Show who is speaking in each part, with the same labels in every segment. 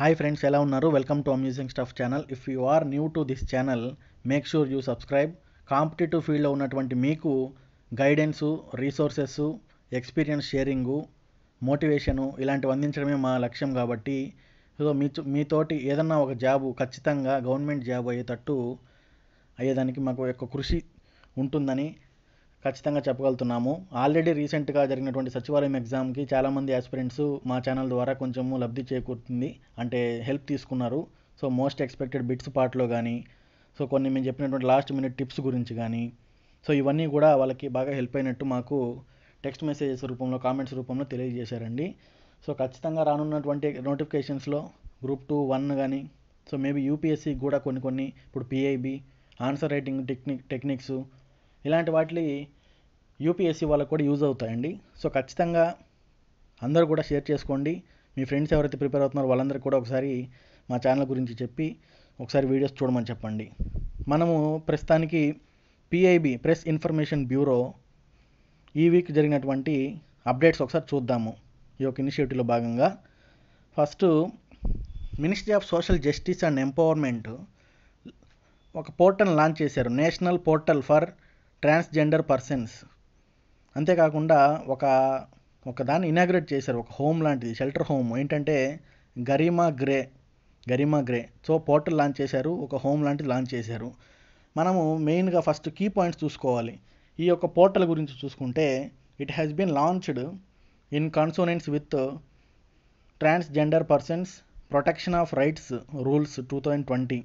Speaker 1: hi friends ఎలా ఉన్నారు welcome to amusing stuff channel if you are new to this channel make sure you subscribe competitive ఫీల్డ్లో ఉన్నటువంటి మీకు guidance resources experience sharing motivation ఇలాంటివి అందించడమే మా లక్ష్యం కాబట్టి సో మీ మీతోటి ఏదన్నా ఒక జాబు ఖచ్చితంగా గవర్నమెంట్ జాబ్ అయ్యేటట్టు అయ్యేదానికి మాకు యొక్క కృషి ఉంటుందని ఖచ్చితంగా చెప్పగలుగుతున్నాము ఆల్రెడీ రీసెంట్గా జరిగినటువంటి సచివాలయం ఎగ్జామ్కి చాలామంది ఆస్పిరెంట్స్ మా ఛానల్ ద్వారా కొంచెము లబ్ధి చేకూరుతుంది అంటే హెల్ప్ తీసుకున్నారు సో మోస్ట్ ఎక్స్పెక్టెడ్ బిట్స్ పార్ట్లో కానీ సో కొన్ని మేము చెప్పినటువంటి లాస్ట్ మినిట్ టిప్స్ గురించి కానీ సో ఇవన్నీ కూడా వాళ్ళకి బాగా హెల్ప్ అయినట్టు మాకు టెక్స్ట్ మెసేజెస్ రూపంలో కామెంట్స్ రూపంలో తెలియజేశారండి సో ఖచ్చితంగా రానున్నటువంటి నోటిఫికేషన్స్లో గ్రూప్ టూ వన్ కానీ సో మేబీ యూపీఎస్సీ కూడా కొన్ని కొన్ని ఇప్పుడు PIB answer writing technique techniques ఇలాంటి వాటి యూపీఎస్సీ వాళ్ళకు కూడా యూజ్ అవుతాయండి సో ఖచ్చితంగా అందరూ కూడా షేర్ చేసుకోండి మీ ఫ్రెండ్స్ ఎవరైతే ప్రిపేర్ అవుతున్నారో వాళ్ళందరికీ కూడా ఒకసారి మా ఛానల్ గురించి చెప్పి ఒకసారి వీడియోస్ చూడమని చెప్పండి మనము ప్రస్తుతానికి పిఐబి ప్రెస్ ఇన్ఫర్మేషన్ బ్యూరో ఈ వీక్ జరిగినటువంటి అప్డేట్స్ ఒకసారి చూద్దాము ఈ యొక్క ఇనిషియేటివ్లో భాగంగా first ministry of social justice and empowerment ఒక పోర్టల్ లాంచ్ చేశారు national portal for transgender persons అంతేకాకుండా ఒక ఒక దాన్ని ఇనాగ్రేట్ చేశారు ఒక హోమ్ లాంటిది షెల్టర్ హోమ్ ఏంటంటే Garima Greh Garima Greh so portal launch చేశారు ఒక హోమ్ లాంటిది లాంచ్ చేశారు మనము మెయిన్గా ఫస్ట్ కీ పాయింట్స్ చూసుకోవాలి ఈ యొక్క పోర్టల్ గురించి చూసుకుంటే it has been launched in consonance with transgender persons protection of rights rules two thousand twenty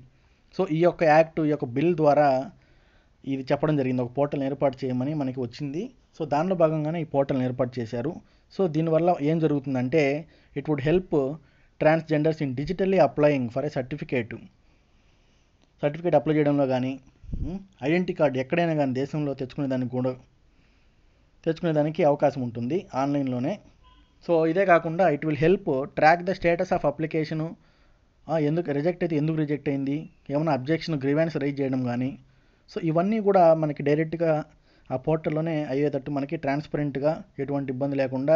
Speaker 1: so ఈ యొక్క యాక్ట్ ఈ యొక్క బిల్ ద్వారా ఇది చెప్పడం జరిగింది ఒక పోర్టల్ని ఏర్పాటు చేయమని మనకి వచ్చింది సో దానిలో భాగంగానే ఈ పోర్టల్ని ఏర్పాటు చేశారు సో దీనివల్ల ఏం జరుగుతుందంటే it would help transgenders in digitally applying for a certificate certificate apply చేయడంలో కానీ ఐడెంటిటీ కార్డు ఎక్కడైనా కానీ దేశంలో తెచ్చుకునే దానికి కూడా తెచ్చుకునేదానికి అవకాశం ఉంటుంది ఆన్లైన్లోనే సో ఇదే కాకుండా it will help track the status of application ఎందుకు రిజెక్ట్ అయితే ఎందుకు రిజెక్ట్ అయింది ఏమైనా అబ్జెక్షన్ గ్రీవెన్స్ రైజ్ చేయడం కానీ సో ఇవన్నీ కూడా మనకి డైరెక్ట్గా ఆ పోర్టల్లోనే అయ్యేటట్టు మనకి ట్రాన్స్పరెంట్గా ఎటువంటి ఇబ్బంది లేకుండా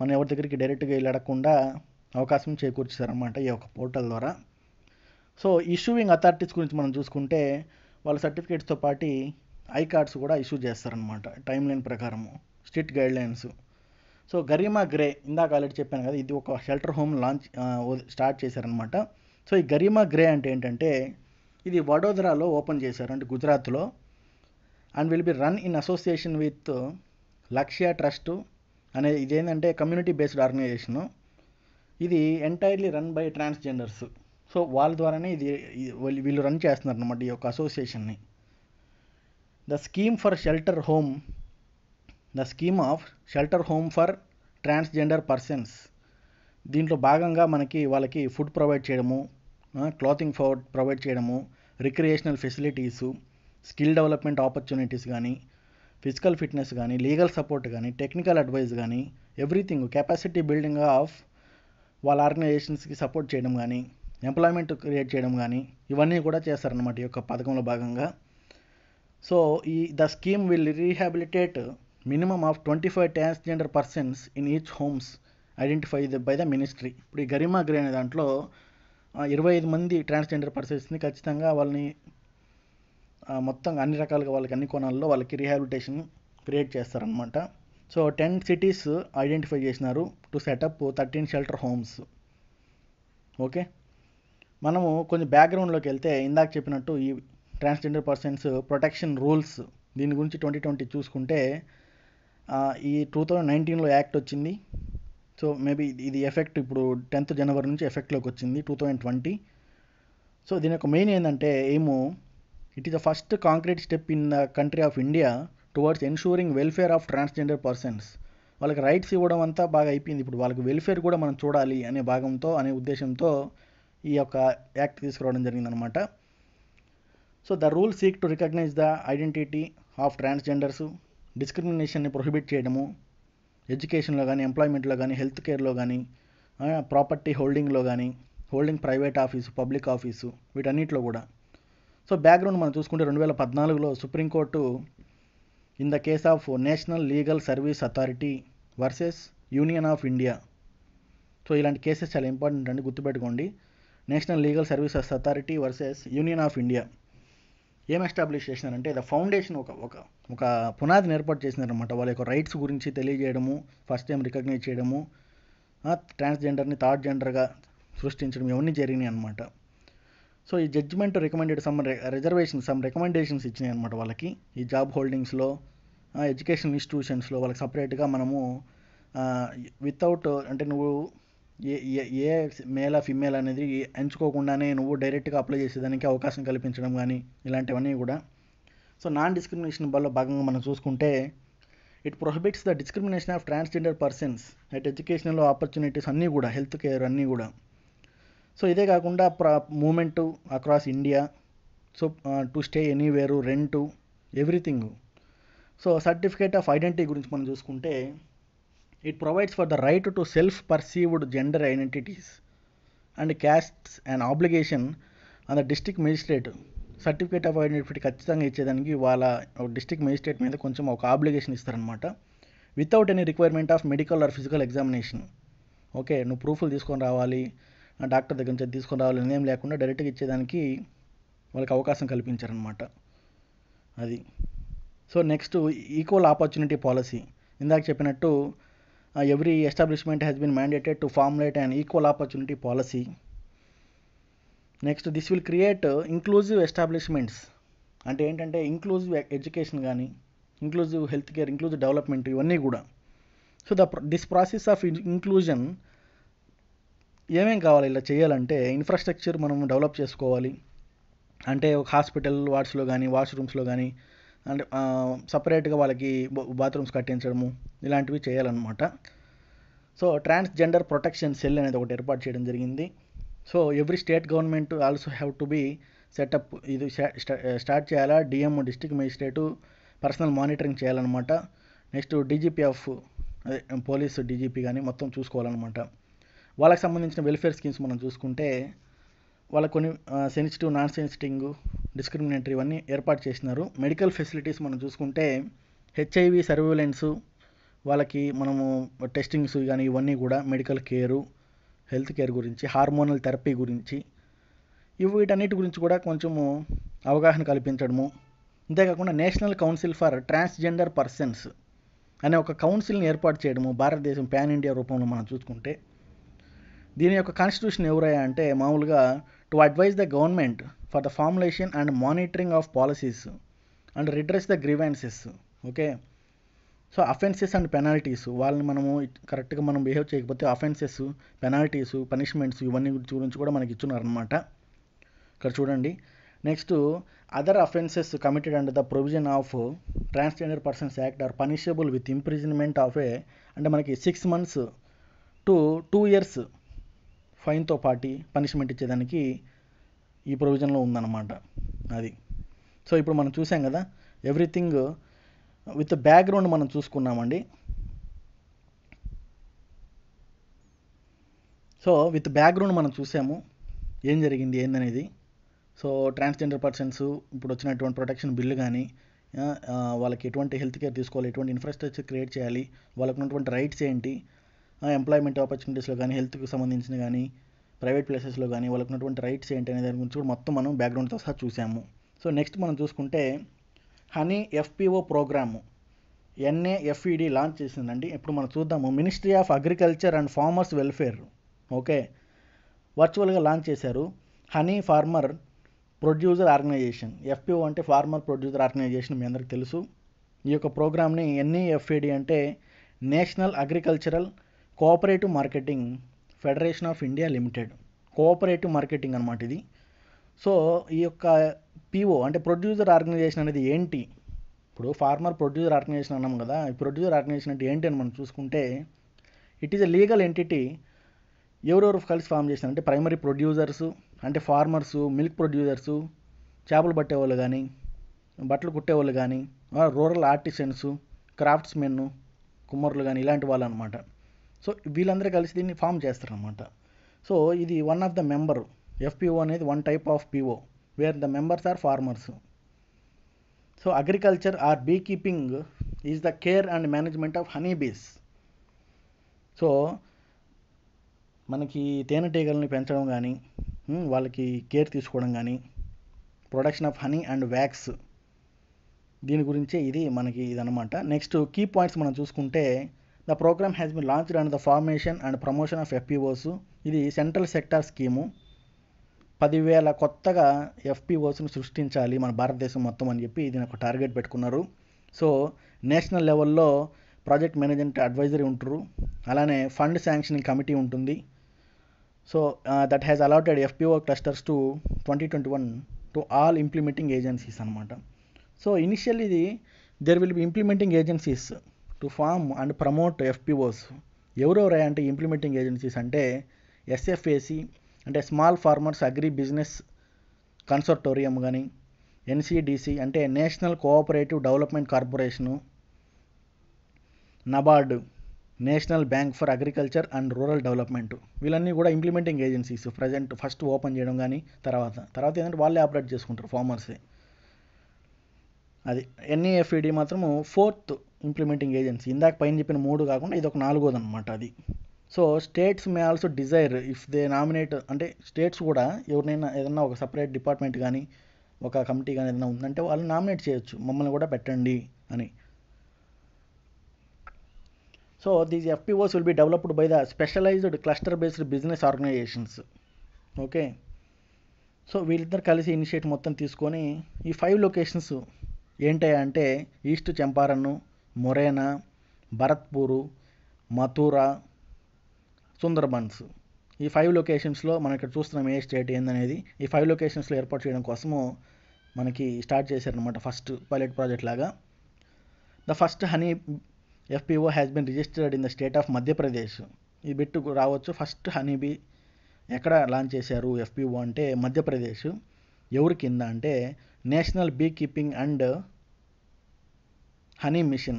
Speaker 1: మనం ఎవరి దగ్గరికి డైరెక్ట్గా వెళ్ళి అడగకుండా అవకాశం చేకూర్చారన్నమాట ఈ యొక్క పోర్టల్ ద్వారా సో ఇష్యూవింగ్ అథారిటీస్ గురించి మనం చూసుకుంటే వాళ్ళ సర్టిఫికేట్స్తో పాటు ఐ కార్డ్స్ కూడా ఇష్యూ చేస్తారనమాట టైం లైన్ ప్రకారము strict guidelines so Garima Greh ఇందాక ఆల్రెడీ చెప్పాను కదా ఇది ఒక షెల్టర్ హోమ్ లాంచ్ స్టార్ట్ చేశారనమాట సో ఈ గరిమా గ్రే అంటే ఏంటంటే ఇది వడోదరాలో ఓపెన్ చేశారు అంటే గుజరాత్లో and will be run in association with Lakshya trust అనే ఇది ఏంటంటే కమ్యూనిటీ బేస్డ్ ఆర్గనైజేషను ఇది entirely run by transgenders so వాళ్ళ ద్వారానే ఇది వీళ్ళు రన్ చేస్తున్నారు అనమాట ఈ యొక్క అసోసియేషన్ని the scheme for shelter home the scheme of shelter home for transgender persons దీంట్లో భాగంగా మనకి వాళ్ళకి ఫుడ్ ప్రొవైడ్ చేయడము క్లాతింగ్ ఫార్వర్డ్ ప్రొవైడ్ చేయడము recreational facilities skill development opportunities కానీ ఫిజికల్ ఫిట్నెస్ కానీ లీగల్ సపోర్ట్ కానీ టెక్నికల్ అడ్వైస్ కానీ ఎవ్రీథింగ్ కెపాసిటీ బిల్డింగ్ ఆఫ్ వాళ్ళ ఆర్గనైజేషన్స్కి సపోర్ట్ చేయడం కానీ ఎంప్లాయ్మెంట్ క్రియేట్ చేయడం కానీ ఇవన్నీ కూడా చేస్తారనమాట ఈ యొక్క పథకంలో భాగంగా సో ఈ the scheme will rehabilitate minimum of twenty five transgender persons in each homes identify by the ministry ఇప్పుడు ఈ గరిమా గ్రే అనే దాంట్లో ఇరవై ఐదు మంది ట్రాన్స్జెండర్ పర్సన్స్ని ఖచ్చితంగా వాళ్ళని మొత్తం అన్ని రకాలుగా వాళ్ళకి అన్ని కోణాల్లో వాళ్ళకి రీహాబిలిటేషన్ క్రియేట్ చేస్తారనమాట సో టెన్ సిటీస్ ఐడెంటిఫై చేసినారు to set up thirteen shelter homes okay మనము కొంచెం బ్యాక్గ్రౌండ్లోకి వెళ్తే ఇందాక చెప్పినట్టు ఈ ట్రాన్స్జెండర్ పర్సన్స్ ప్రొటెక్షన్ రూల్స్ దీని గురించి ట్వంటీ ట్వంటీ చూసుకుంటే ఈ టూ థౌజండ్ నైన్టీన్లో యాక్ట్ వచ్చింది సో మేబీ ఇది ఎఫెక్ట్ ఇప్పుడు టెన్త్ జనవరి నుంచి ఎఫెక్ట్లోకి వచ్చింది టూ థౌజండ్ ట్వంటీ సో దీని యొక్క మెయిన్ ఏంటంటే ఏమో it is the first concrete step in the country of India towards ensuring welfare of transgender persons వాళ్ళకి రైట్స్ ఇవ్వడం అంతా బాగా అయిపోయింది ఇప్పుడు వాళ్ళకి వెల్ఫేర్ కూడా మనం చూడాలి అనే భాగంతో అనే ఉద్దేశంతో ఈ యొక్క యాక్ట్ తీసుకురావడం జరిగిందనమాట so the rule seek to recognize the identity of transgenders డిస్క్రిమినేషన్ని ప్రొహిబిట్ చేయడము ఎడ్యుకేషన్లో కానీ ఎంప్లాయ్మెంట్లో కానీ హెల్త్ కేర్లో కానీ ప్రాపర్టీ హోల్డింగ్లో కానీ holding private office public office వీటన్నిటిలో కూడా సో బ్యాక్గ్రౌండ్ మనం చూసుకుంటే రెండు వేల పద్నాలుగులో supreme court in the case of national legal service authority versus union of India so ఇలాంటి కేసెస్ చాలా ఇంపార్టెంట్ అండి గుర్తుపెట్టుకోండి national legal services authority versus union of India ఏం ఎస్టాబ్లిష్ చేసినారంటే ద ఫౌండేషన్ ఒక ఒక ఒక పునాదిని ఏర్పాటు చేసినారనమాట వాళ్ళ యొక్క రైట్స్ గురించి తెలియజేయడము ఫస్ట్ టైం రికగ్నైజ్ చేయడము ట్రాన్స్జెండర్ని థర్డ్ జెండర్గా సృష్టించడం ఇవన్నీ జరిగినాయి అనమాట సో ఈ judgement recommended some reservation some recommendations ఇచ్చినాయి అనమాట వాళ్ళకి ఈ జాబ్ హోల్డింగ్స్లో ఎడ్యుకేషన్ ఇన్స్టిట్యూషన్స్లో వాళ్ళకి సపరేట్గా మనము వితౌట్ అంటే నువ్వు ఏ ఏ ఏ మేల్ ఫిమేల్ అనేది ఎంచుకోకుండానే నువ్వు డైరెక్ట్గా అప్లై చేసేదానికి అవకాశం కల్పించడం కానీ ఇలాంటివన్నీ కూడా సో నాన్ డిస్క్రిమినేషన్ బల్లో భాగంగా మనం చూసుకుంటే it prohibits the discrimination of transgender persons at educational opportunities అన్నీ కూడా హెల్త్ కేర్ అన్నీ కూడా సో ఇదే కాకుండా ప్రా movement across India so to stay anywhere rent everything so certificate of identity గురించి మనం చూసుకుంటే it provides for the right to self perceived gender identities and castes and obligation on the district magistrate certificate of identity ఖచ్చితంగా ఇచ్చేదానికి వాళ్ళ district magistrate మీద కొంచెం ఒక obligation ఇస్తారనమాట without any requirement of medical or physical examination okay నువ్వు ప్రూఫ్లు తీసుకొని రావాలి డాక్టర్ దగ్గర నుంచి తీసుకొని రావాలి అనేం లేకుండా డైరెక్ట్గా ఇచ్చేదానికి వాళ్ళకి అవకాశం కల్పించారనమాట అది so next equal opportunity policy ఇందాక చెప్పినట్టు every establishment has been mandated to formulate and equal opportunity policy next this will create inclusive establishments అంటే ఏంటంటే ఇంక్లూజివ్ ఎడ్యుకేషన్ కానీ inclusive health care inclusive development ఇవన్నీ కూడా so the this process of inclusion ఏమేం కావాలి ఇలా చేయాలంటే ఇన్ఫ్రాస్ట్రక్చర్ మనం డెవలప్ చేసుకోవాలి అంటే ఒక హాస్పిటల్ వార్డ్స్లో కానీ వాష్రూమ్స్లో కానీ అంటే సపరేట్గా వాళ్ళకి బాత్రూమ్స్ కట్టించడము ఇలాంటివి చేయాలన్నమాట సో ట్రాన్స్జెండర్ ప్రొటెక్షన్ సెల్ అనేది ఒకటి ఏర్పాటు చేయడం జరిగింది so every state government also have to be set up ఇది స్టార్ట్ చేయాలా DM district magistrate personal monitoring చేయాలన్నమాట next DGP of police DGP కానీ మొత్తం చూసుకోవాలన్నమాట వాళ్ళకి సంబంధించిన వెల్ఫేర్ స్కీమ్స్ మనం చూసుకుంటే వాళ్ళ కొన్ని సెన్సిటివ్ నాన్ సెన్సిటింగ్ డిస్క్రిమినేటరీ ఇవన్నీ ఏర్పాటు చేసినారు మెడికల్ ఫెసిలిటీస్ మనం చూసుకుంటే హెచ్ఐవి సర్వేలెన్సు వాళ్ళకి మనము టెస్టింగ్స్ కానీ ఇవన్నీ కూడా మెడికల్ కేరు హెల్త్ కేర్ గురించి హార్మోనల్ థెరపీ గురించి ఇవి వీటన్నిటి గురించి కూడా కొంచెము అవగాహన కల్పించడము అంతేకాకుండా national council for transgender persons అనే ఒక కౌన్సిల్ని ఏర్పాటు చేయడము భారతదేశం ప్యాన్ ఇండియా రూపంలో మనం చూసుకుంటే దీని యొక్క కాన్స్టిట్యూషన్ ఎవరయ్యా అంటే మామూలుగా to advise the government for the formulation and monitoring of policies and redress the grievances okay so offences and penalties వాళ్ళని మనము కరెక్ట్గా మనం బిహేవ్ చేయకపోతే అఫెన్సెస్ పెనాల్టీస్ పనిష్మెంట్స్ ఇవన్నీ గురించి కూడా మనకి ఇచ్చున్నారనమాట ఇక్కడ చూడండి next other offences committed and the provision of transgender persons act are punishable with imprisonment of a అంటే మనకి six months to two years ఫైన్తో పాటి పనిష్మెంట్ ఇచ్చేదానికి ఈ ప్రొవిజన్లో ఉందన్నమాట అది సో ఇప్పుడు మనం చూసాం కదా ఎవ్రీథింగ్ విత్ బ్యాక్గ్రౌండ్ మనం చూసుకున్నామండి సో విత్ బ్యాక్గ్రౌండ్ మనం చూసాము ఏం జరిగింది ఏందనేది సో ట్రాన్స్జెండర్ పర్సన్స్ ఇప్పుడు వచ్చినటువంటి ప్రొటెక్షన్ బిల్లు కానీ వాళ్ళకి ఎటువంటి హెల్త్ కేర్ తీసుకోవాలి ఎటువంటి ఇన్ఫ్రాస్ట్రక్చర్ క్రియేట్ చేయాలి వాళ్ళకు ఉన్నటువంటి రైట్స్ ఏంటి ఎంప్లాయ్మెంట్ ఆపర్చునిటీస్లో కానీ హెల్త్కి సంబంధించిన కానీ ప్రైవేట్ ప్లేసెస్లో కానీ వాళ్ళకు ఉన్నటువంటి రైట్స్ ఏంటి అనే దాని గురించి కూడా మొత్తం మనం బ్యాక్గ్రౌండ్తో సహా చూసాము సో నెక్స్ట్ మనం చూసుకుంటే honey FPO programme NAFED launch చేసిందండి ఇప్పుడు మనం చూద్దాము ministry of agriculture and farmers welfare okay వర్చువల్గా లాంచ్ చేశారు honey farmer producer organisation FPO అంటే ఫార్మర్ ప్రొడ్యూసర్ ఆర్గనైజేషన్ మీ అందరికి తెలుసు ఈ యొక్క ప్రోగ్రామ్ని ఎన్ఈఎఫ్ఈడి e అంటే national agricultural cooperative marketing federation of India limited cooperative marketing అనమాట ఇది సో ఈ యొక్క పిఓ అంటే ప్రొడ్యూసర్ ఆర్గనైజేషన్ అనేది ఏంటి ఇప్పుడు ఫార్మర్ ప్రొడ్యూసర్ ఆర్గనైజేషన్ అన్నాం కదా ఈ ప్రొడ్యూసర్ ఆర్గనైజేషన్ అంటే ఏంటి అని మనం చూసుకుంటే it is a legal entity ఎవరెవరు కలిసి ఫామ్ అంటే ప్రైమరీ ప్రొడ్యూసర్స్ అంటే ఫార్మర్సు మిల్క్ ప్రొడ్యూసర్సు చేపలు పట్టేవాళ్ళు కానీ బట్టలు కుట్టేవాళ్ళు కానీ రూరల్ ఆర్టిసన్స్ క్రాఫ్ట్స్మెన్ కుమ్మర్లు కానీ ఇలాంటి వాళ్ళు అనమాట సో వీళ్ళందరూ కలిసి దీన్ని ఫామ్ చేస్తారనమాట సో ఇది one of the member FPO అనేది one type of PO where the members are farmers so agriculture or beekeeping is the care and management of honey bees so మనకి తేనెటీగలను పెంచడం కానీ వాళ్ళకి కేర్ తీసుకోవడం కానీ production of honey and wax దీని గురించే ఇది మనకి ఇదనమాట నెక్స్ట్ కీ పాయింట్స్ మనం చూసుకుంటే the programme has been launched and the formation and promotion of FPOs ఇది సెంట్రల్ సెక్టార్ స్కీము పదివేల కొత్తగా ఎఫ్పిఓస్ను సృష్టించాలి మన భారతదేశం మొత్తం అని చెప్పి ఇది ఒక టార్గెట్ పెట్టుకున్నారు సో నేషనల్ లెవెల్లో ప్రాజెక్ట్ మేనేజ్మెంట్ అడ్వైజరీ ఉంటారు అలానే ఫండ్ శాంక్షనింగ్ కమిటీ ఉంటుంది so that has allotted FPO clusters to twenty twenty one to all implementing agencies అనమాట సో ఇనిషియల్ ఇది there will be implementing agencies to form and promote FPOs ఎవరెవరా అంటే implementing agencies అంటే SFAC అంటే small farmers agri business consortium కానీ NCDC అంటే national cooperative development corporation NABARD national bank for agriculture and rural development వీళ్ళన్నీ కూడా implementing agencies present first open చేయడం కానీ తర్వాత తర్వాత ఏంటంటే వాళ్ళే ఆపరేట్ చేసుకుంటారు ఫార్మర్సే అది ఎన్ఈఎఫ్ఈడి e e మాత్రము ఫోర్త్ ఇంప్లిమెంటింగ్ ఏజెన్సీ ఇందాక పైన చెప్పిన మూడు కాకుండా ఇది ఒక నాలుగోది అనమాట అది so states may also desire if they nominate అంటే స్టేట్స్ కూడా ఎవరినైనా ఏదైనా ఒక సపరేట్ డిపార్ట్మెంట్ కానీ ఒక కమిటీ కానీ ఏదైనా ఉందంటే వాళ్ళు నామినేట్ చేయొచ్చు మమ్మల్ని కూడా పెట్టండి అని so these FPOs will be developed by the specialised cluster based business organisations okay so వీళ్ళిద్దరు కలిసి ఇనిషియేట్ మొత్తం తీసుకొని ఈ ఫైవ్ లొకేషన్స్ ఏంటి అంటే ఈస్ట్ చంపారన్ను మొరేనా భరత్పూరు మథురా సుందర్బన్స్ ఈ ఫైవ్ లొకేషన్స్లో మనం ఇక్కడ చూస్తున్నాం ఏ స్టేట్ ఏందనేది ఈ ఫైవ్ లొకేషన్స్లో ఏర్పాటు చేయడం కోసము మనకి స్టార్ట్ చేశారనమాట ఫస్ట్ పైలట్ ప్రాజెక్ట్ లాగా the first honey FPO has been registered in the state of Madhya Pradesh ఈ బిట్టు రావచ్చు ఫస్ట్ హనీబీ ఎక్కడ లాంచ్ చేశారు ఎఫ్పిఓ అంటే మధ్యప్రదేశ్ ఎవరి కింద అంటే national beekeeping and honey mission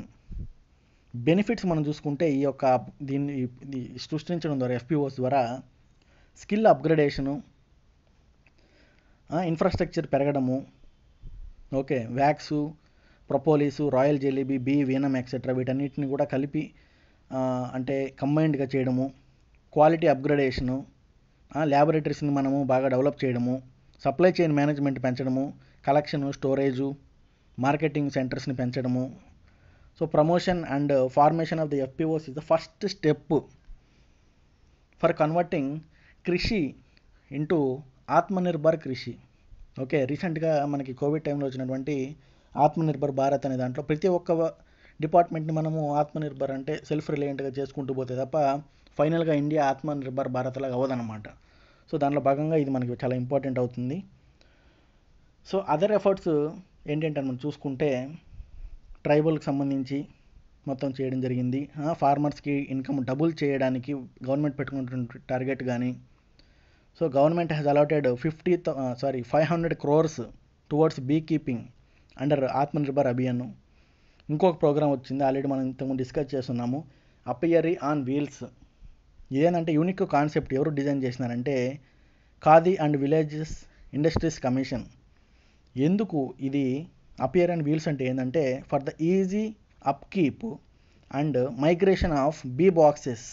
Speaker 1: benefits మనం చూసుకుంటే ఈ యొక్క దీన్ని సృష్టించడం ద్వారా ఎఫ్పిఓస్ ద్వారా స్కిల్ అప్గ్రేడేషను ఇన్ఫ్రాస్ట్రక్చర్ పెరగడము okay wax propolis royal jelly bee bee venom etcetera వీటన్నిటిని కూడా కలిపి అంటే కంబైన్డ్గా చేయడము క్వాలిటీ అప్గ్రేడేషను ల్యాబొరేటరీస్ని మనము బాగా డెవలప్ చేయడము సప్లై చైన్ మేనేజ్మెంట్ పెంచడము కలెక్షను స్టోరేజు మార్కెటింగ్ సెంటర్స్ని పెంచడము so promotion and formation of the FPOs is the first step for converting Krishi into Atmanirbhar Krishi okay రీసెంట్గా మనకి కోవిడ్ టైంలో వచ్చినటువంటి ఆత్మనిర్భర్ భారత్ అనే దాంట్లో ప్రతి ఒక్క డిపార్ట్మెంట్ని మనము ఆత్మనిర్భర్ అంటే సెల్ఫ్ రిలయంట్గా చేసుకుంటూ పోతే తప్ప ఫైనల్గా ఇండియా ఆత్మనిర్భర్ భారత్ లాగా అవ్వదన్నమాట సో దాంట్లో భాగంగా ఇది మనకి చాలా ఇంపార్టెంట్ అవుతుంది సో అదర్ ఎఫర్ట్స్ ఏంటంటే మనం చూసుకుంటే ట్రైబల్కి సంబంధించి మొత్తం చేయడం జరిగింది ఫార్మర్స్కి ఇన్కమ్ డబుల్ చేయడానికి గవర్నమెంట్ పెట్టుకుంటున్న టార్గెట్ కానీ so government has allotted fifty sorry five hundred crores towards beekeeping under Atmanirbhar Abhiyan ఇంకొక ప్రోగ్రామ్ వచ్చింది ఆల్రెడీ మనం ఇంతకుముందు డిస్కస్ చేస్తున్నాము అపియరీ ఆన్ వీల్స్ ఇదేనంటే యూనిక్ కాన్సెప్ట్ ఎవరు డిజైన్ చేసినారంటే Khadi and villages industries commission ఎందుకు ఇది అపియర్ అండ్ వీల్స్ అంటే ఏంటంటే for the easy upkeep and migration of bee boxes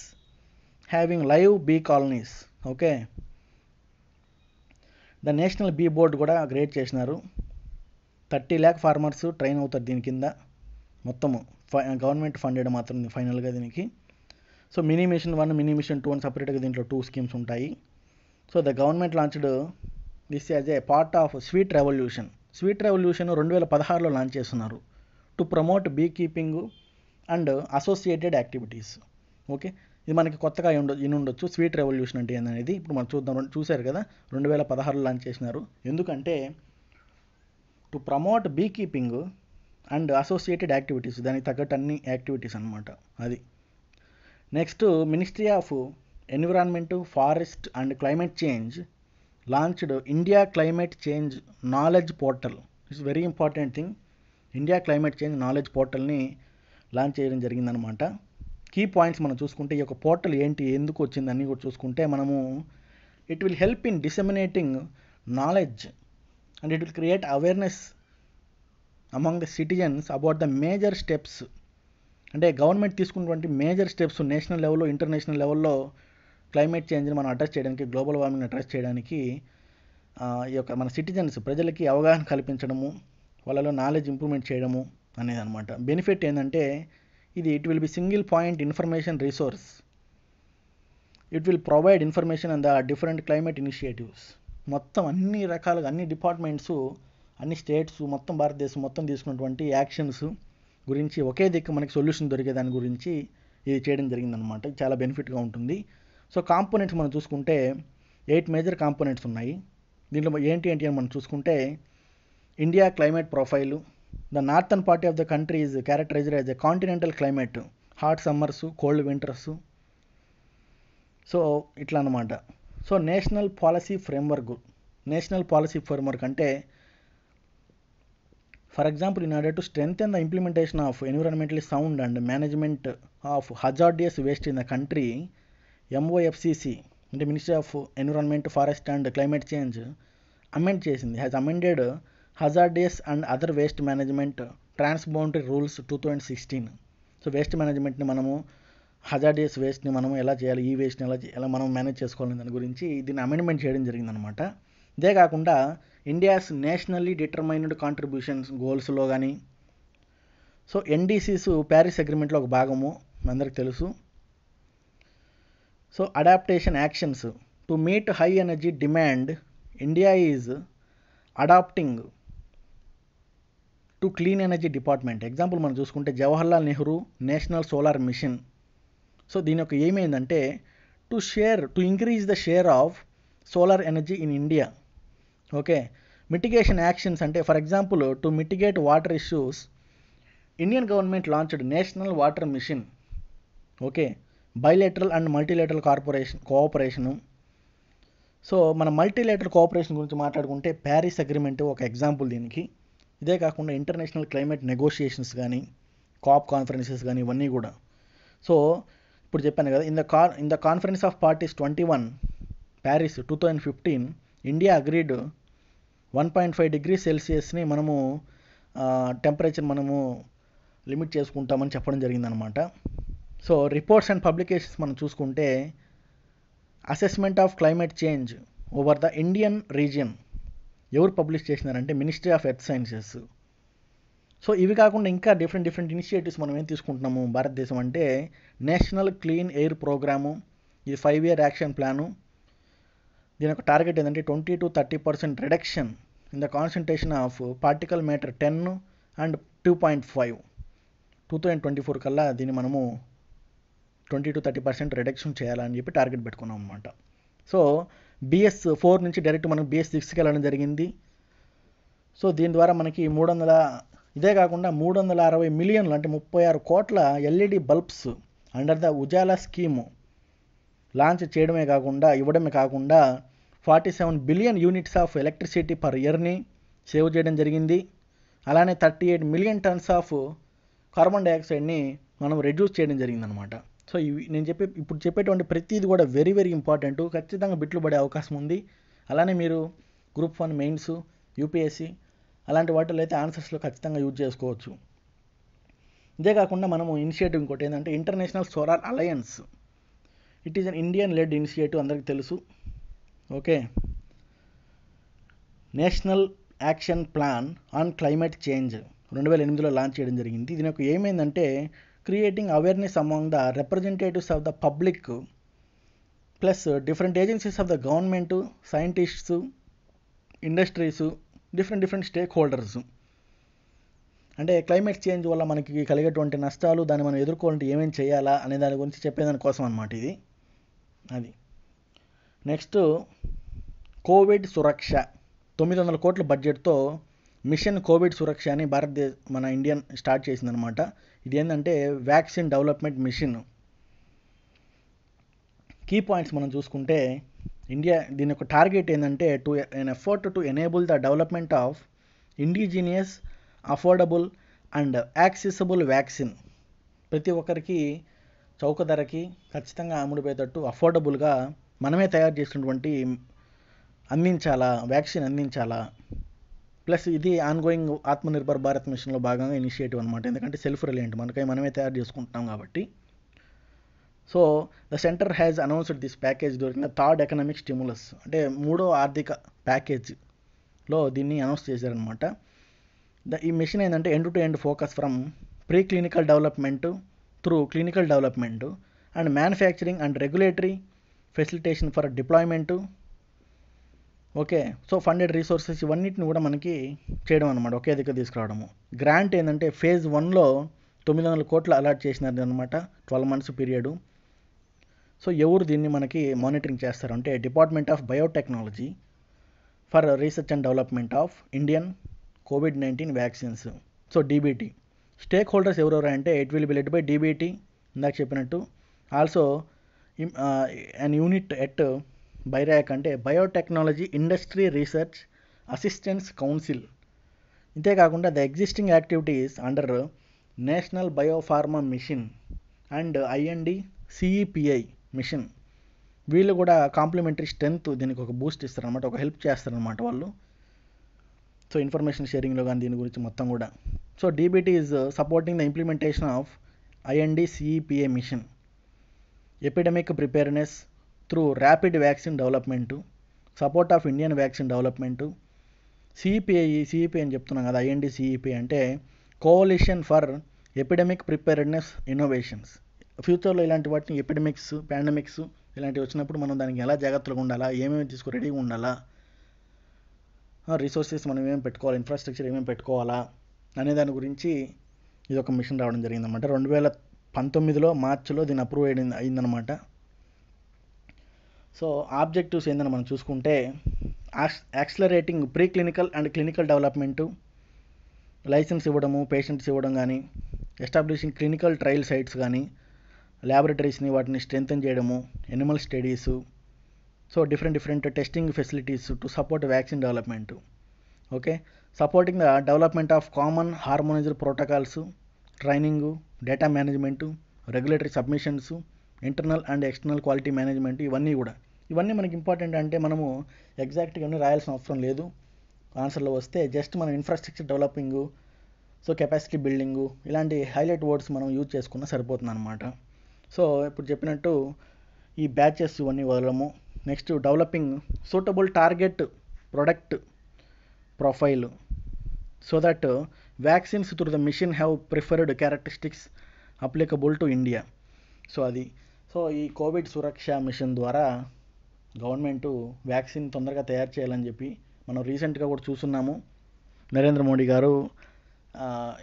Speaker 1: having live bee colonies okay the national bee board కూడా create చేసినారు thirty lakh farmers train అవుతారు దీని కింద మొత్తము గవర్నమెంట్ ఫండెడ్ మాత్రం ఫైనల్గా దీనికి so mini mission one mini mission two అని సపరేట్గా దీంట్లో టూ స్కీమ్స్ ఉంటాయి so the government launched this as a part of sweet revolution sweet revolution రెండు వేల పదహారులో లాంచ్ చేస్తున్నారు to promote beekeeping and associated activities okay ఇది మనకి కొత్తగా ఉండ ఉండొచ్చు స్వీట్ రెవల్యూషన్ అంటే ఏందనేది ఇప్పుడు మనం చూద్దాం చూశారు కదా రెండు వేల పదహారులో లాంచ్ చేసినారు ఎందుకంటే to promote beekeeping and associated activities దానికి తగ్గట్టు అన్ని యాక్టివిటీస్ అనమాట అది next ministry of environment forest and climate change launched India climate change knowledge portal it's very important thing India climate change knowledge పోర్టల్ని launch చేయడం జరిగిందనమాట key points మనం చూసుకుంటే ఈ యొక్క పోర్టల్ ఏంటి ఎందుకు వచ్చింది వచ్చిందని కూడా చూసుకుంటే మనము it will help in disseminating knowledge and it will create awareness among the citizens about the major steps అంటే గవర్నమెంట్ తీసుకున్నటువంటి మేజర్ స్టెప్స్ నేషనల్ లెవెల్లో ఇంటర్నేషనల్ లెవెల్లో క్లైమేట్ చేంజ్ని మనం అడ్రస్ చేయడానికి గ్లోబల్ వార్మింగ్ అడ్రస్ చేయడానికి ఈ యొక్క మన సిటిజన్స్ ప్రజలకి అవగాహన కల్పించడము వాళ్ళలో నాలెడ్జ్ ఇంప్రూవ్మెంట్ చేయడము అనేది అనమాట బెనిఫిట్ ఏంటంటే ఇది it will be single point information resource it will provide information and the different climate initiatives మొత్తం అన్ని రకాలుగా అన్ని డిపార్ట్మెంట్స్ అన్ని స్టేట్స్ మొత్తం భారతదేశం మొత్తం తీసుకున్నటువంటి యాక్షన్స్ గురించి ఒకే దిక్కు మనకి సొల్యూషన్ దొరికే దాని గురించి ఇది చేయడం జరిగిందనమాట చాలా బెనిఫిట్గా ఉంటుంది సో కాంపోనెంట్స్ మనం చూసుకుంటే ఎయిట్ మేజర్ కాంపోనెంట్స్ ఉన్నాయి దీంట్లో ఏంటి ఏంటి అని మనం చూసుకుంటే India climate profile the northern part of the country is characterised as a continental climate hot summers cold winters so ఇట్లా అనమాట so national policy framework national policy framework అంటే for example in order to strengthen the implementation of environmentally sound and management of hazardous waste in the country MoEFCC అంటే ministry of environment forest and climate change amend చేసింది has amended hazardous and other waste management transboundary rules two thousand sixteen so waste మేనేజ్మెంట్ని మనము hazardous వేస్ట్ని మనం ఎలా చేయాలి ఈ వేస్ట్ని ఎలా ఎలా మనం మేనేజ్ చేసుకోవాలి దాని గురించి దీన్ని అమెండ్మెంట్ చేయడం జరిగిందనమాట ఇదే కాకుండా ఇండియాస్ నేషనల్లీ డిటర్మైన్డ్ కాంట్రిబ్యూషన్స్ గోల్స్లో కానీ సో ఎన్డీసీస్ ప్యారిస్ అగ్రిమెంట్లో ఒక భాగము అందరికి తెలుసు so adaptation actions to meet high energy demand India is adapting to clean energy department example మనం చూసుకుంటే Jawaharlal Nehru national solar mission so దీని యొక్క ఏమైందంటే to share to increase the share of solar energy in India okay mitigation actions అంటే for example to mitigate water issues Indian government launched national water mission okay bilateral and multilateral corporation cooperation so మన multilateral cooperation గురించి మాట్లాడుకుంటే Paris agreement ఒక example దీనికి ఇదే కాకుండా international climate negotiations కానీ COP conferences కానీ ఇవన్నీ కూడా సో ఇప్పుడు చెప్పాను కదా in the in the conference of parties twenty one Paris two thousand fifteen India agreed one point five degree సెల్సియస్ని మనము టెంపరేచర్ మనము లిమిట్ చేసుకుంటామని చెప్పడం జరిగిందనమాట సో రిపోర్ట్స్ అండ్ పబ్లికేషన్స్ మనం చూసుకుంటే assessment of climate change over the Indian region ఎవరు publish చేసినారంటే ministry of earth sciences so ఇవి కాకుండా ఇంకా డిఫరెంట్ డిఫరెంట్ ఇనిషియేటివ్స్ మనం ఏం తీసుకుంటున్నాము భారతదేశం అంటే నేషనల్ క్లీన్ ఎయిర్ ప్రోగ్రాము ఇది ఫైవ్ ఇయర్ యాక్షన్ ప్లాను దీని యొక్క టార్గెట్ ఏంటంటే twenty to thirty percent reduction in the concentration of particle matter ten and two point five two thousand twenty four కల్లా దీన్ని మనము twenty to thirty percent reduction చేయాలని చెప్పి target పెట్టుకున్నాం అనమాట సో బిఎస్ ఫోర్ నుంచి డైరెక్ట్ మనం బిఎస్ సిక్స్కి వెళ్ళడం జరిగింది సో దీని ద్వారా మనకి మూడు వందల ఇదే కాకుండా మూడు వందల అరవై మిలియన్లు అంటే ముప్పై ఆరు కోట్ల LED bulbs under the Ujala scheme launch చేయడమే కాకుండా ఇవ్వడమే కాకుండా forty seven billion units of electricity per ఇయర్ని సేవ్ చేయడం జరిగింది అలానే thirty eight million tons of carbon డైఆక్సైడ్ని మనం రెడ్యూస్ చేయడం జరిగిందనమాట సో ఇవి నేను చెప్పే ఇప్పుడు చెప్పేటువంటి ప్రతిది కూడా వెరీ వెరీ ఇంపార్టెంట్ ఖచ్చితంగా బిట్లు పడే అవకాశం ఉంది అలానే మీరు గ్రూప్ వన్ మెయిన్స్ యూపీఎస్సి అలాంటి వాటిలో అయితే ఆన్సర్స్లో ఖచ్చితంగా యూజ్ చేసుకోవచ్చు ఇంతేకాకుండా మనము ఇనిషియేటివ్ ఇంకోటి ఏంటంటే international solar alliance it is an Indian led initiative అందరికీ తెలుసు okay national action plan on climate change రెండు వేల ఎనిమిదిలో లాంచ్ చేయడం జరిగింది దీని యొక్క ఏమైందంటే creating awareness among the representatives of the public plus different agencies of the government scientists industries different different stakeholders అంటే క్లైమేట్ చేంజ్ వల్ల మనకి కలిగేటువంటి నష్టాలు దాన్ని మనం ఎదుర్కోవాలంటే ఏమేమి చేయాలా అనే దాని గురించి చెప్పేదాని కోసం అనమాట ఇది అది నెక్స్ట్ కోవిడ్ సురక్ష తొమ్మిది వందల కోట్ల బడ్జెట్తో మిషన్ కోవిడ్ సురక్ష అని భారతదేశ మన ఇండియన్ స్టార్ట్ చేసిందనమాట ఇది ఏంటంటే vaccine development mission key points మనం చూసుకుంటే ఇండియా దీని యొక్క టార్గెట్ ఏంటంటే to an effort to enable the development of indigenous affordable and accessible vaccine ప్రతి ఒక్కరికి చౌక ధరకి ఖచ్చితంగా అమ్ముడుపోయేటట్టు అఫోర్డబుల్గా మనమే తయారు చేసినటువంటి అందించాలా వ్యాక్సిన్ అందించాలా ప్లస్ ఇది ఆన్గోయింగ్ ఆత్మనిర్భర్ భారత్ మిషన్లో భాగంగా ఇనిషియేటివ్ అనమాట ఎందుకంటే సెల్ఫ్ రిలయంట్ మనకై మనమే తయారు చేసుకుంటున్నాం కాబట్టి so the centre has announced this package దొరికిన థర్డ్ ఎకనామిక్ స్టిమ్యులస్ అంటే మూడో ఆర్థిక ప్యాకేజ్లో దీన్ని అనౌన్స్ చేశారనమాట ద ఈ మిషన్ ఏంటంటే end to end focus from pre clinical development through clinical development and manufacturing and regulatory facilitation for deployment okay so funded resources ఇవన్నిటిని కూడా మనకి చేయడం అనమాట ఒకే దగ్గర తీసుకురావడము గ్రాంట్ ఏంటంటే ఫేజ్ వన్లో తొమ్మిది వందల కోట్లు అలాట్ చేసినారు అనమాట ట్వెల్వ్ మంత్స్ పీరియడు సో ఎవరు దీన్ని మనకి మానిటరింగ్ చేస్తారు అంటే department of biotechnology for research and development of Indian covid nineteen vaccines so DBT stake holders ఎవరెవరు అంటే it will be led by DBT ఇందాక చెప్పినట్టు also an unit at BIRAC అంటే biotechnology industry research assistance council ఇంతే కాకుండా the existing activities under national biopharma mission and IND CEPI mission వీళ్ళు కూడా complementary strength దీనికి ఒక బూస్ట్ ఇస్తారనమాట ఒక హెల్ప్ చేస్తారనమాట వాళ్ళు సో ఇన్ఫర్మేషన్ షేరింగ్లో కానీ దీని గురించి మొత్తం కూడా so DBT is supporting the implementation of IND CEPA mission epidemic preparedness through rapid vaccine development support of Indian vaccine development CEPI CEP e e అని చెప్తున్నాం కదా ఐఎన్డి సిఈపి e అంటే coalition for epidemic preparedness innovations ఫ్యూచర్లో ఇలాంటి వాటిని epidemics pandemics ఇలాంటివి వచ్చినప్పుడు మనం దానికి ఎలా జాగ్రత్తగా ఉండాలా ఏమేమి తీసుకుని రెడీగా ఉండాలా రిసోర్సెస్ మనం ఏమేమి పెట్టుకోవాలి ఇన్ఫ్రాస్ట్రక్చర్ ఏమేమి పెట్టుకోవాలా అనే దాని గురించి ఇది ఒక మిషన్ రావడం జరిగిందన్నమాట రెండు వేల పంతొమ్మిదిలో మార్చిలో దీన్ని అప్రూవ్ అయింది అయిందనమాట సో ఆబ్జెక్టివ్స్ ఏందని మనం చూసుకుంటే accelerating pre clinical and clinical development license ఇవ్వడము పేషెంట్స్ ఇవ్వడం కానీ ఎస్టాబ్లిషింగ్ క్లినికల్ ట్రయల్ సైట్స్ కానీ ల్యాబొరేటరీస్ని వాటిని స్ట్రెంగ్తన్ చేయడము animal studies so different different testing facilities to support vaccine development okay supporting the development of common harmoniser protocols training data management regulatory submissions internal and external quality management ఇవన్నీ కూడా ఇవన్నీ మనకి important అంటే మనము ఎగ్జాక్ట్గా అన్నీ రాయాల్సిన అవసరం లేదు ఆన్సర్లో వస్తే జస్ట్ మనం infrastructure developing so capacity building ఇలాంటి హైలైట్ వర్డ్స్ మనం యూజ్ చేసుకున్నా సరిపోతుంది అనమాట సో ఇప్పుడు చెప్పినట్టు ఈ బ్యాచెస్ ఇవన్నీ వదలము next developing suitable target product profile so that vaccines through the mission have preferred characteristics applicable to India so అది సో ఈ కోవిడ్ సురక్ష మిషన్ ద్వారా గవర్నమెంటు వ్యాక్సిన్ తొందరగా తయారు చేయాలని చెప్పి మనం రీసెంట్గా కూడా చూస్తున్నాము నరేంద్ర మోడీ గారు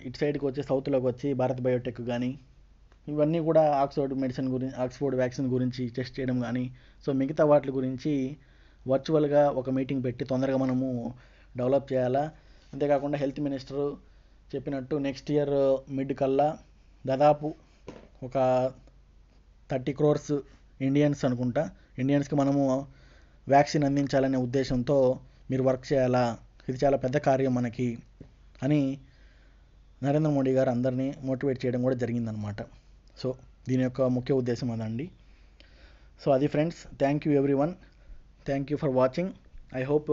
Speaker 1: ఇటు సైడ్కి వచ్చి సౌత్లోకి వచ్చి భారత్ బయోటెక్ కానీ ఇవన్నీ కూడా ఆక్స్ఫర్డ్ మెడిసిన్ గురించి ఆక్స్ఫర్డ్ వ్యాక్సిన్ గురించి టెస్ట్ చేయడం కానీ సో మిగతా వాటి గురించి వర్చువల్గా ఒక మీటింగ్ పెట్టి తొందరగా మనము డెవలప్ చేయాలా అంతేకాకుండా హెల్త్ మినిస్టర్ చెప్పినట్టు నెక్స్ట్ ఇయర్ మిడ్ కల్లా దాదాపు ఒక థర్టీ క్రోర్స్ ఇండియన్స్ అనుకుంటా ఇండియన్స్కి మనము వ్యాక్సిన్ అందించాలనే ఉద్దేశంతో మీరు వర్క్ చేయాలా ఇది చాలా పెద్ద కార్యం మనకి అని నరేంద్ర మోడీ గారు అందరినీ మోటివేట్ చేయడం కూడా జరిగిందనమాట సో దీని యొక్క ముఖ్య ఉద్దేశం అదండి సో అది friends thank you every one thank you for watching I hope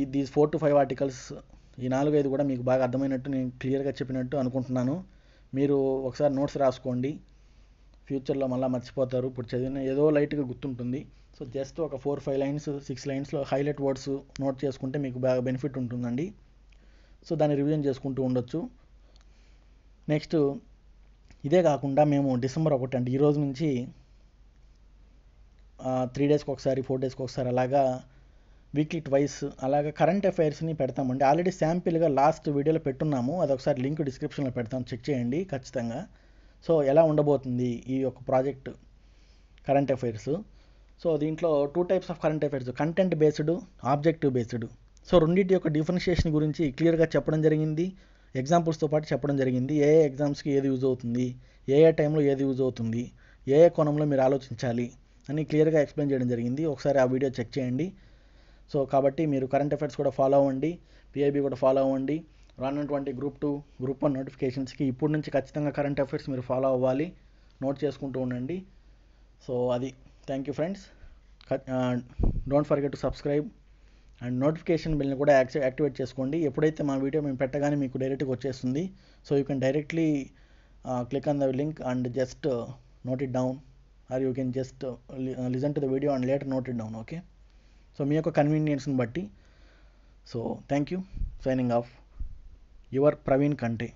Speaker 1: ఈ these four to five articles ఈ నాలుగైదు కూడా మీకు బాగా అర్థమైనట్టు నేను క్లియర్గా చెప్పినట్టు అనుకుంటున్నాను మీరు ఒకసారి నోట్స్ రాసుకోండి ఫ్యూచర్లో మళ్ళీ మర్చిపోతారు ఇప్పుడు చదివిన ఏదో లైట్గా గుర్తుంటుంది సో జస్ట్ ఒక ఫోర్ ఫైవ్ లైన్స్ సిక్స్ లైన్స్లో హైలైట్ వర్డ్స్ నోట్ చేసుకుంటే మీకు బాగా బెనిఫిట్ ఉంటుందండి సో దాన్ని రివిజన్ చేసుకుంటూ ఉండొచ్చు నెక్స్ట్ ఇదే కాకుండా మేము డిసెంబర్ ఒకటి అంటే ఈరోజు నుంచి త్రీ డేస్కి ఒకసారి ఫోర్ డేస్కి ఒకసారి అలాగా వీక్లీ ట్వైస్ అలాగా కరెంట్ అఫైర్స్ని పెడతామండి ఆల్రెడీ శాంపిల్గా లాస్ట్ వీడియోలో పెట్టున్నాము అదొకసారి లింక్ డిస్క్రిప్షన్లో పెడతాం చెక్ చేయండి ఖచ్చితంగా సో ఎలా ఉండబోతుంది ఈ యొక్క ప్రాజెక్ట్ కరెంట్ అఫైర్స్ సో దీంట్లో two types of current affairs content based objective based so రెండింటి యొక్క డిఫరెన్షియేషన్ గురించి క్లియర్గా చెప్పడం జరిగింది ఎగ్జాంపుల్స్తో పాటు చెప్పడం జరిగింది ఏ ఏ ఎగ్జామ్స్కి ఏది యూజ్ అవుతుంది ఏ ఏ టైంలో ఏది యూజ్ అవుతుంది ఏ ఏ కోణంలో మీరు ఆలోచించాలి అని క్లియర్గా ఎక్స్ప్లెయిన్ చేయడం జరిగింది ఒకసారి ఆ వీడియో చెక్ చేయండి సో కాబట్టి మీరు కరెంట్ అఫైర్స్ కూడా ఫాలో అవ్వండి పిఐబి కూడా ఫాలో అవ్వండి రానటువంటి గ్రూప్ టూ గ్రూప్ వన్ నోటిఫికేషన్స్కి ఇప్పటి నుంచి ఖచ్చితంగా కరెంట్ అఫైర్స్ మీరు ఫాలో అవ్వాలి నోట్ చేసుకుంటూ ఉండండి సో అది thank you friends don't forget to subscribe and notification బిల్ని కూడా యాక్సి యాక్టివేట్ చేసుకోండి ఎప్పుడైతే మా వీడియో మేము పెట్టగానే మీకు డైరెక్ట్గా వచ్చేస్తుంది so you can directly click on the link and just note it down or you can just listen to the video and later note it down okay so మీ యొక్క కన్వీనియన్స్ని బట్టి so thank you signing off your Praveen కంటే